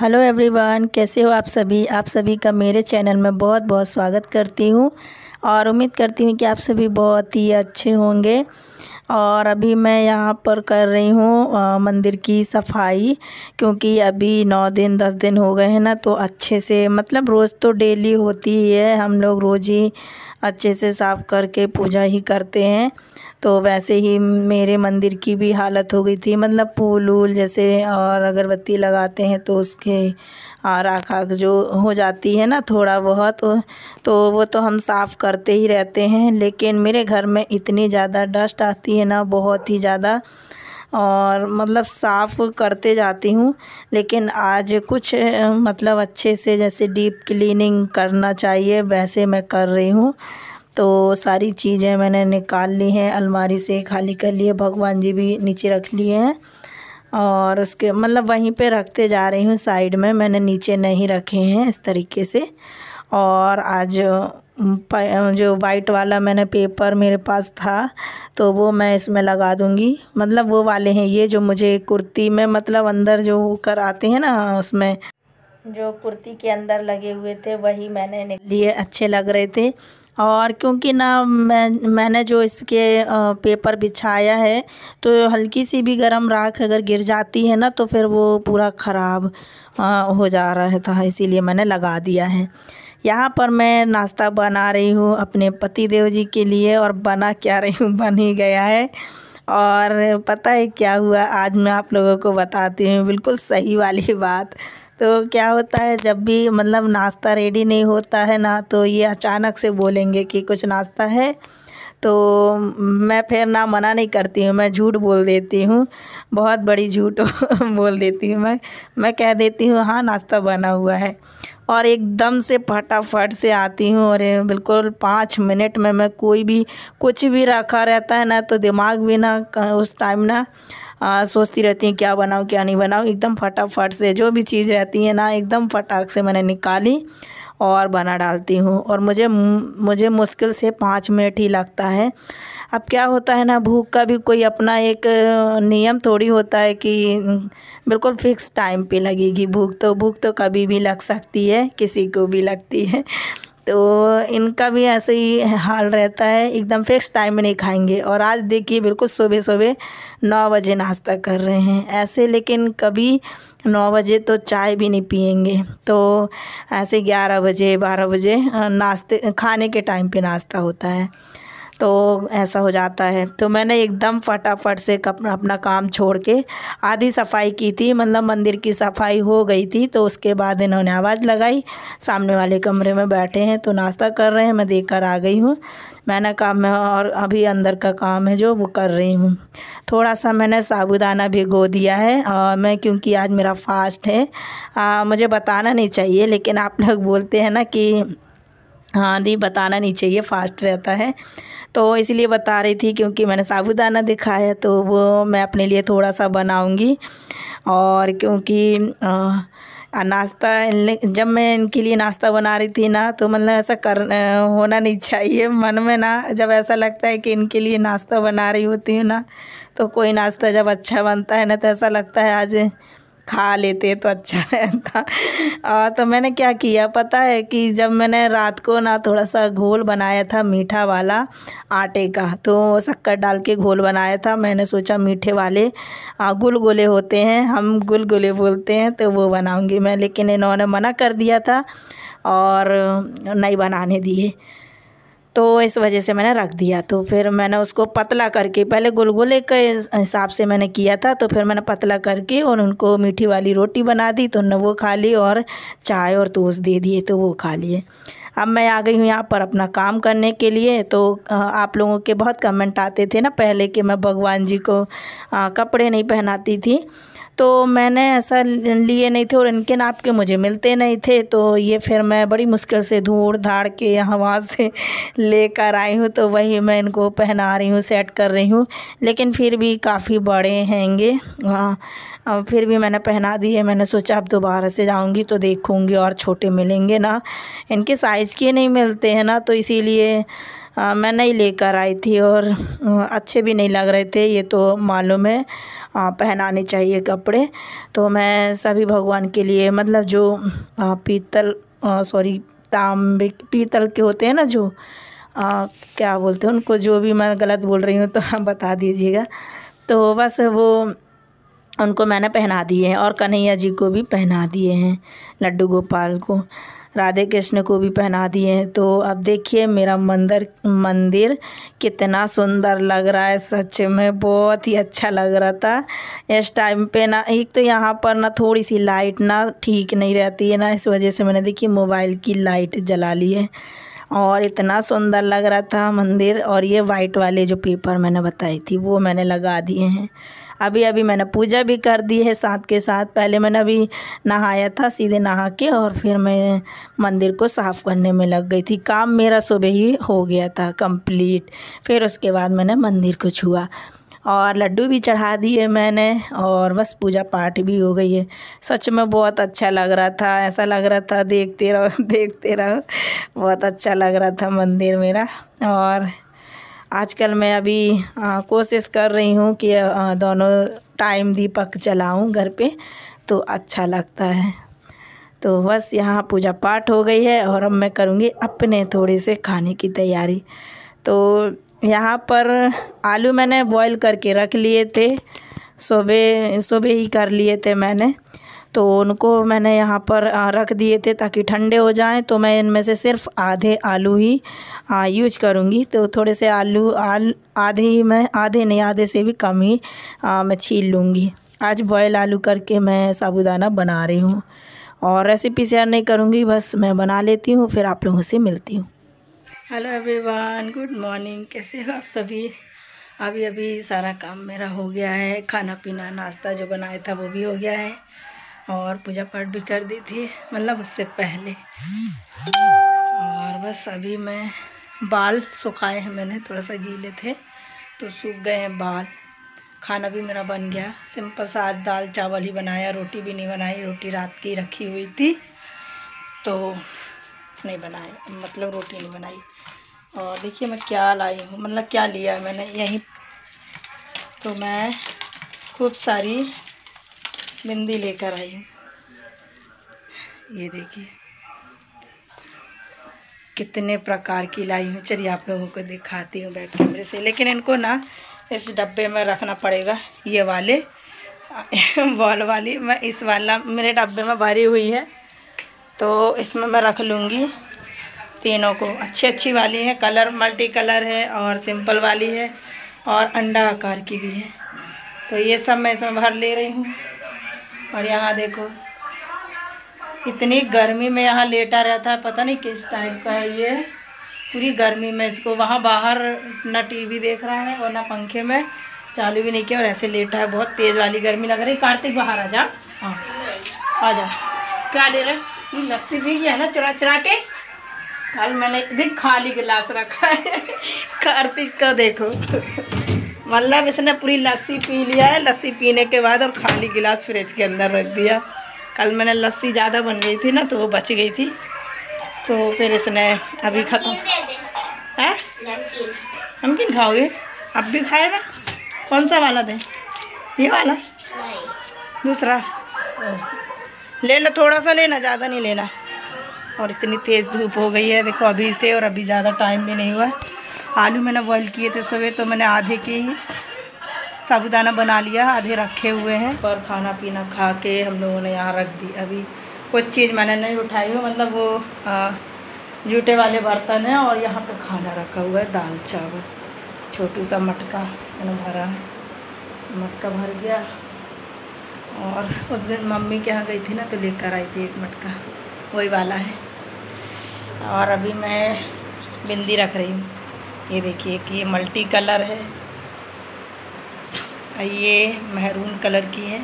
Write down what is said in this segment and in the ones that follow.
hello everyone कैसे हो आप सभी आप सभी का मेरे चैनल में बहुत बहुत स्वागत करती हूँ और उम्मीद करती हूँ कि आप सभी बहुत ही अच्छे होंगे और अभी मैं यहाँ पर कर रही हूँ मंदिर की सफाई क्योंकि अभी नौ दिन दस दिन हो गए हैं ना तो अच्छे से मतलब रोज़ तो डेली होती ही है हम लोग रोज़ ही अच्छे से साफ़ करके पूजा ही करते हैं तो वैसे ही मेरे मंदिर की भी हालत हो गई थी मतलब फूल वूल जैसे और अगरबत्ती लगाते हैं तो उसके राख आख जो हो जाती है ना थोड़ा बहुत तो वो तो हम साफ़ करते ही रहते हैं लेकिन मेरे घर में इतनी ज़्यादा डस्ट आती है ना बहुत ही ज़्यादा और मतलब साफ़ करते जाती हूँ लेकिन आज कुछ मतलब अच्छे से जैसे डीप क्लीनिंग करना चाहिए वैसे मैं कर रही हूँ तो सारी चीज़ें मैंने निकाल ली हैं अलमारी से खाली कर लिए भगवान जी भी नीचे रख लिए हैं और उसके मतलब वहीं पे रखते जा रही हूँ साइड में मैंने नीचे नहीं रखे हैं इस तरीके से और आज जो वाइट वाला मैंने पेपर मेरे पास था तो वो मैं इसमें लगा दूँगी मतलब वो वाले हैं ये जो मुझे कुर्ती में मतलब अंदर जो कर आते हैं ना उसमें जो कुर्ती के अंदर लगे हुए थे वही मैंने लिए अच्छे लग रहे थे और क्योंकि ना मैं मैंने जो इसके पेपर बिछाया है तो हल्की सी भी गर्म राख अगर गिर जाती है ना तो फिर वो पूरा ख़राब हो जा रहा था इसीलिए मैंने लगा दिया है यहाँ पर मैं नाश्ता बना रही हूँ अपने पति देव जी के लिए और बना क्या रही हूँ बन ही गया है और पता है क्या हुआ आज मैं आप लोगों को बताती हूँ बिल्कुल सही वाली बात तो क्या होता है जब भी मतलब नाश्ता रेडी नहीं होता है ना तो ये अचानक से बोलेंगे कि कुछ नाश्ता है तो मैं फिर ना मना नहीं करती हूँ मैं झूठ बोल देती हूँ बहुत बड़ी झूठ बोल देती हूँ मैं मैं कह देती हूँ हाँ नाश्ता बना हुआ है और एकदम से फटाफट से आती हूँ और बिल्कुल पाँच मिनट में मैं कोई भी कुछ भी रखा रहता है ना तो दिमाग भी ना उस टाइम ना आ, सोचती रहती हैं क्या बनाऊँ क्या नहीं बनाऊँ एकदम फटाफट से जो भी चीज़ रहती है ना एकदम फटाक से मैंने निकाली और बना डालती हूँ और मुझे मुझे मुश्किल से पाँच मिनट ही लगता है अब क्या होता है ना भूख का भी कोई अपना एक नियम थोड़ी होता है कि बिल्कुल फिक्स टाइम पे लगेगी भूख तो भूख तो कभी भी लग सकती है किसी को भी लगती है तो इनका भी ऐसे ही हाल रहता है एकदम फिक्स टाइम में नहीं खाएंगे और आज देखिए बिल्कुल सुबह सुबह नौ बजे नाश्ता कर रहे हैं ऐसे लेकिन कभी नौ बजे तो चाय भी नहीं पियेंगे तो ऐसे ग्यारह बजे बारह बजे नाश्ते खाने के टाइम पे नाश्ता होता है तो ऐसा हो जाता है तो मैंने एकदम फटाफट से अपना काम छोड़ के आधी सफाई की थी मतलब मंदिर की सफाई हो गई थी तो उसके बाद इन्होंने आवाज़ लगाई सामने वाले कमरे में बैठे हैं तो नाश्ता कर रहे हैं मैं देख कर आ गई हूँ मैंने काम मैं और अभी अंदर का काम है जो वो कर रही हूँ थोड़ा सा मैंने साबुदाना भी गो दिया है और मैं क्योंकि आज मेरा फास्ट है आ, मुझे बताना नहीं चाहिए लेकिन आप लोग बोलते हैं ना कि हाँ दी बताना नहीं चाहिए फास्ट रहता है तो इसलिए बता रही थी क्योंकि मैंने साबुदाना देखा है तो वो मैं अपने लिए थोड़ा सा बनाऊँगी और क्योंकि नाश्ता जब मैं इनके लिए नाश्ता बना रही थी ना तो मतलब ऐसा कर होना नहीं चाहिए मन में ना जब ऐसा लगता है कि इनके लिए नाश्ता बना रही होती हूँ ना तो कोई नाश्ता जब अच्छा बनता है ना तो ऐसा लगता है आज खा लेते तो अच्छा रहता और तो मैंने क्या किया पता है कि जब मैंने रात को ना थोड़ा सा घोल बनाया था मीठा वाला आटे का तो शक्कर डाल के घोल बनाया था मैंने सोचा मीठे वाले गुलगुले होते हैं हम गुलगुले बोलते हैं तो वो बनाऊँगी मैं लेकिन इन्होंने मना कर दिया था और नहीं बनाने दिए तो इस वजह से मैंने रख दिया तो फिर मैंने उसको पतला करके पहले गुलगुले के हिसाब से मैंने किया था तो फिर मैंने पतला करके और उनको मीठी वाली रोटी बना दी तो उन्होंने वो खा ली और चाय और तोस दे दिए तो वो खा लिए अब मैं आ गई हूँ यहाँ पर अपना काम करने के लिए तो आप लोगों के बहुत कमेंट आते थे ना पहले कि मैं भगवान जी को कपड़े नहीं पहनाती थी तो मैंने ऐसा लिए नहीं थे और इनके नाप के मुझे मिलते नहीं थे तो ये फिर मैं बड़ी मुश्किल से धूड़ धाड़ के यहाँ वहाँ से लेकर आई हूँ तो वही मैं इनको पहना रही हूँ सेट कर रही हूँ लेकिन फिर भी काफ़ी बड़े हैंगे हाँ फिर भी मैंने पहना दिए मैंने सोचा अब दोबारा से जाऊँगी तो देखूँगी और छोटे मिलेंगे ना इनके साइज़ के नहीं मिलते हैं ना तो इसीलिए आ, मैं नहीं लेकर आई थी और अच्छे भी नहीं लग रहे थे ये तो मालूम है आ, पहनाने चाहिए कपड़े तो मैं सभी भगवान के लिए मतलब जो आ, पीतल सॉरी तांबे पीतल के होते हैं ना जो आ, क्या बोलते हैं उनको जो भी मैं गलत बोल रही हूँ तो आप बता दीजिएगा तो बस वो उनको मैंने पहना दिए हैं और कन्हैया जी को भी पहना दिए हैं लड्डू गोपाल को राधे कृष्ण को भी पहना दिए हैं तो अब देखिए मेरा मंदिर मंदिर कितना सुंदर लग रहा है सच में बहुत ही अच्छा लग रहा था इस टाइम पे ना एक तो यहाँ पर ना थोड़ी सी लाइट ना ठीक नहीं रहती है ना इस वजह से मैंने देखिए मोबाइल की लाइट जला ली है और इतना सुंदर लग रहा था मंदिर और ये वाइट वाले जो पेपर मैंने बताई थी वो मैंने लगा दिए हैं अभी अभी मैंने पूजा भी कर दी है साथ के साथ पहले मैंने अभी नहाया था सीधे नहा के और फिर मैं मंदिर को साफ़ करने में लग गई थी काम मेरा सुबह ही हो गया था कंप्लीट फिर उसके बाद मैंने मंदिर को छुआ और लड्डू भी चढ़ा दिए मैंने और बस पूजा पाठ भी हो गई है सच में बहुत अच्छा लग रहा था ऐसा लग रहा था देखते रहो देखते रहो बहुत अच्छा लग रहा था मंदिर मेरा और आजकल मैं अभी कोशिश कर रही हूँ कि दोनों टाइम दीपक जलाऊँ घर पे तो अच्छा लगता है तो बस यहाँ पूजा पाठ हो गई है और अब मैं करूँगी अपने थोड़े से खाने की तैयारी तो यहाँ पर आलू मैंने बॉईल करके रख लिए थे सुबह सुबह ही कर लिए थे मैंने तो उनको मैंने यहाँ पर रख दिए थे ताकि ठंडे हो जाएं तो मैं इनमें से सिर्फ आधे आलू ही यूज करूँगी तो थोड़े से आलू आल आधे ही मैं आधे नहीं आधे से भी कम ही आ, मैं छील लूँगी आज बॉयल आलू करके मैं साबुदाना बना रही हूँ और रेसिपी शेयर नहीं करूँगी बस मैं बना लेती हूँ फिर आप लोगों से मिलती हूँ हेलो एवरीवन गुड मॉर्निंग कैसे हो आप सभी अभी अभी सारा काम मेरा हो गया है खाना पीना नाश्ता जो बनाया था वो भी हो गया है और पूजा पाठ भी कर दी थी मतलब उससे पहले और बस अभी मैं बाल सुखाए हैं मैंने थोड़ा सा गीले थे तो सूख गए हैं बाल खाना भी मेरा बन गया सिंपल सा आज दाल चावल ही बनाया रोटी भी नहीं बनाई रोटी रात की रखी हुई थी तो नहीं बनाई मतलब रोटी नहीं बनाई और देखिए मैं क्या लाई हूँ मतलब क्या लिया मैंने यहीं तो मैं खूब सारी बिंदी लेकर आई हूँ ये देखिए कितने प्रकार की लाई हूँ चलिए आप लोगों को दिखाती हूँ बैक कैमरे से लेकिन इनको ना इस डब्बे में रखना पड़ेगा ये वाले बॉल वाली मैं इस वाला मेरे डब्बे में भरी हुई है तो इसमें मैं रख लूँगी तीनों को अच्छी अच्छी वाली है कलर मल्टी कलर है और सिंपल वाली है और अंडा आकार की भी है तो ये सब मैं इसमें भर ले रही हूँ और यहाँ देखो इतनी गर्मी में यहाँ लेटा रहता है पता नहीं किस टाइप का है ये पूरी गर्मी में इसको वहाँ बाहर ना टीवी देख रहा है और ना पंखे में चालू भी नहीं किया और ऐसे लेटा है बहुत तेज़ वाली गर्मी लग रही कार्तिक बाहर आ जा हाँ आ जा क्या ले रहे हैं लस्सी भी है ना चुरा चुरा के कल मैंने देख खाली गिलास रखा है कार्तिक का देखो मतलब इसने पूरी लस्सी पी लिया है लस्सी पीने के बाद और खाली गिलास फ्रिज के अंदर रख दिया कल मैंने लस्सी ज़्यादा बन गई थी ना तो वो बच गई थी तो फिर इसने अभी खत्म है किन खाओगे अब भी खाए ना कौन सा वाला दें ये वाला दूसरा ले लो थोड़ा सा लेना ज़्यादा नहीं लेना और इतनी तेज़ धूप हो गई है देखो अभी से और अभी ज़्यादा टाइम भी नहीं हुआ आलू मैंने बॉईल किए थे सुबह तो मैंने आधे के ही साबुदाना बना लिया आधे रखे हुए हैं पर खाना पीना खा के हम लोगों ने यहाँ रख दी अभी कुछ चीज़ मैंने नहीं उठाई हुई मतलब वो जूटे वाले बर्तन हैं और यहाँ पर खाना रखा हुआ है दाल चावल छोटू सा मटका मैंने भरा है तो मटका भर गया और उस दिन मम्मी के यहाँ गई थी ना तो लेकर आई थी एक मटका वही वाला है और अभी मैं बिंदी रख रही हूँ ये देखिए कि ये मल्टी कलर है ये महरून कलर की है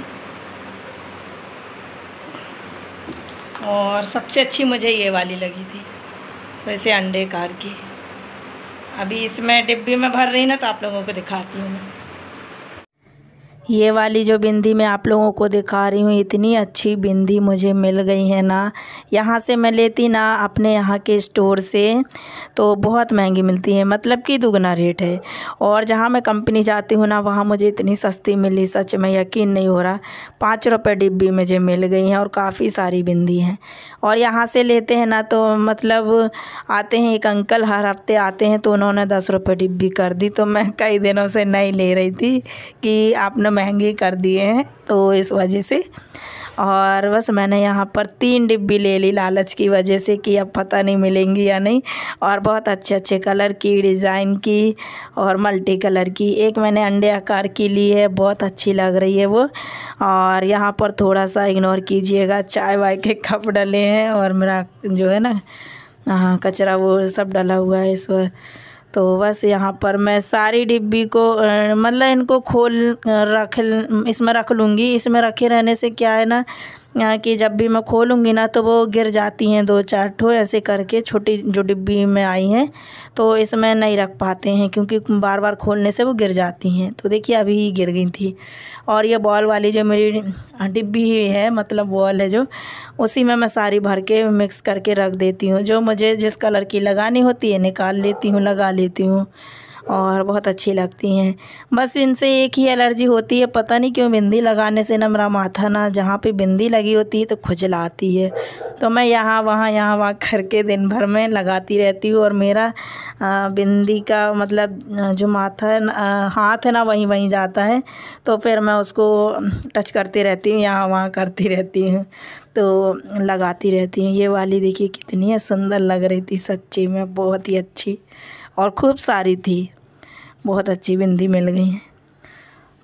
और सबसे अच्छी मुझे ये वाली लगी थी थोड़े से अंडे कार की अभी इसमें डिब्बी में भर रही ना तो आप लोगों को दिखाती हूँ मैं ये वाली जो बिंदी मैं आप लोगों को दिखा रही हूँ इतनी अच्छी बिंदी मुझे मिल गई है ना यहाँ से मैं लेती ना अपने यहाँ के स्टोर से तो बहुत महंगी मिलती है मतलब कि दुगना रेट है और जहाँ मैं कंपनी जाती हूँ ना वहाँ मुझे इतनी सस्ती मिली सच में यकीन नहीं हो रहा पाँच रुपये डिब्बी मुझे मिल गई हैं और काफ़ी सारी बिंदी हैं और यहाँ से लेते हैं ना तो मतलब आते हैं एक अंकल हर हफ्ते आते हैं तो उन्होंने दस रुपये डिब्बी कर दी तो मैं कई दिनों से नहीं ले रही थी कि आपने महंगे कर दिए हैं तो इस वजह से और बस मैंने यहाँ पर तीन डिब्बी ले ली लालच की वजह से कि अब पता नहीं मिलेंगी या नहीं और बहुत अच्छे अच्छे कलर की डिज़ाइन की और मल्टी कलर की एक मैंने अंडे आकार की ली है बहुत अच्छी लग रही है वो और यहाँ पर थोड़ा सा इग्नोर कीजिएगा चाय वाय के कप डले हैं और मेरा जो है ना हाँ, कचरा वो सब डला हुआ है इस वह तो बस यहाँ पर मैं सारी डिब्बी को मतलब इनको खोल रख इसमें रख लूँगी इसमें रखे रहने से क्या है ना यहाँ की जब भी मैं खोलूँगी ना तो वो गिर जाती हैं दो चार ठो ऐसे करके छोटी जो डिब्बी में आई हैं तो इसमें नहीं रख पाते हैं क्योंकि बार बार खोलने से वो गिर जाती हैं तो देखिए अभी ही गिर गई थी और ये बॉल वाली जो मेरी डिब्बी है मतलब बॉल है जो उसी में मैं सारी भर के मिक्स करके रख देती हूँ जो मुझे जिस कलर की लगानी होती है निकाल लेती हूँ लगा लेती हूँ और बहुत अच्छी लगती हैं बस इनसे एक ही एलर्जी होती है पता नहीं क्यों बिंदी लगाने से ना मेरा माथा ना जहाँ पे बिंदी लगी होती है तो खुजलाती है तो मैं यहाँ वहाँ यहाँ वहाँ करके दिन भर में लगाती रहती हूँ और मेरा बिंदी का मतलब जो माथा है हाथ है ना वहीं वहीं जाता है तो फिर मैं उसको टच करती रहती हूँ यहाँ वहाँ करती रहती हूँ तो लगाती रहती हूँ ये वाली देखिए कितनी सुंदर लग रही थी सच्ची में बहुत ही अच्छी और खूब सारी थी बहुत अच्छी बिंदी मिल गई हैं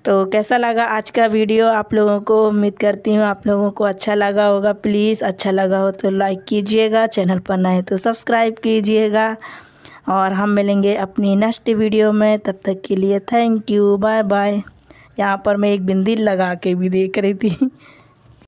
तो कैसा लगा आज का वीडियो आप लोगों को उम्मीद करती हूँ आप लोगों को अच्छा लगा होगा प्लीज़ अच्छा लगा हो तो लाइक कीजिएगा चैनल पर नए तो सब्सक्राइब कीजिएगा और हम मिलेंगे अपनी नेक्स्ट वीडियो में तब तक के लिए थैंक यू बाय बाय यहाँ पर मैं एक बिंदी लगा के भी देख रही थी